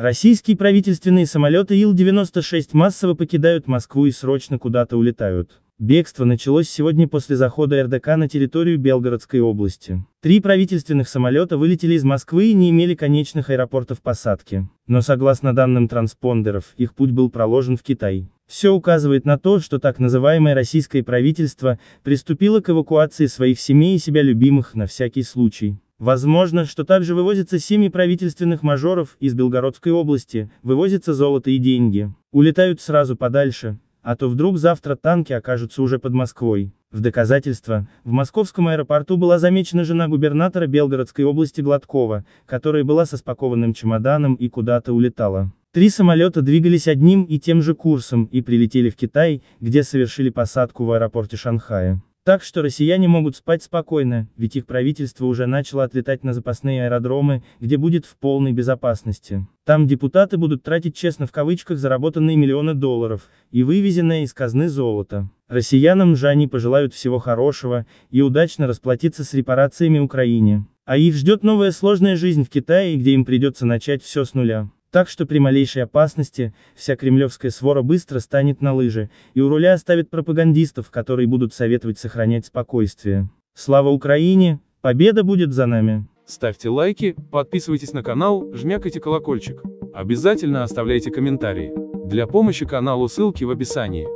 Российские правительственные самолеты Ил-96 массово покидают Москву и срочно куда-то улетают. Бегство началось сегодня после захода РДК на территорию Белгородской области. Три правительственных самолета вылетели из Москвы и не имели конечных аэропортов посадки. Но согласно данным транспондеров, их путь был проложен в Китай. Все указывает на то, что так называемое российское правительство приступило к эвакуации своих семей и себя любимых на всякий случай. Возможно, что также вывозятся семьи правительственных мажоров из Белгородской области, вывозятся золото и деньги, улетают сразу подальше, а то вдруг завтра танки окажутся уже под Москвой. В доказательство, в московском аэропорту была замечена жена губернатора Белгородской области Гладкова, которая была со спакованным чемоданом и куда-то улетала. Три самолета двигались одним и тем же курсом и прилетели в Китай, где совершили посадку в аэропорте Шанхая. Так что россияне могут спать спокойно, ведь их правительство уже начало отлетать на запасные аэродромы, где будет в полной безопасности. Там депутаты будут тратить честно в кавычках заработанные миллионы долларов и вывезенное из казны золото. Россиянам же они пожелают всего хорошего и удачно расплатиться с репарациями Украине. А их ждет новая сложная жизнь в Китае, где им придется начать все с нуля. Так что при малейшей опасности, вся кремлевская свора быстро станет на лыжи, и у руля оставят пропагандистов, которые будут советовать сохранять спокойствие. Слава Украине, победа будет за нами! Ставьте лайки, подписывайтесь на канал, жмякайте колокольчик. Обязательно оставляйте комментарии. Для помощи каналу ссылки в описании.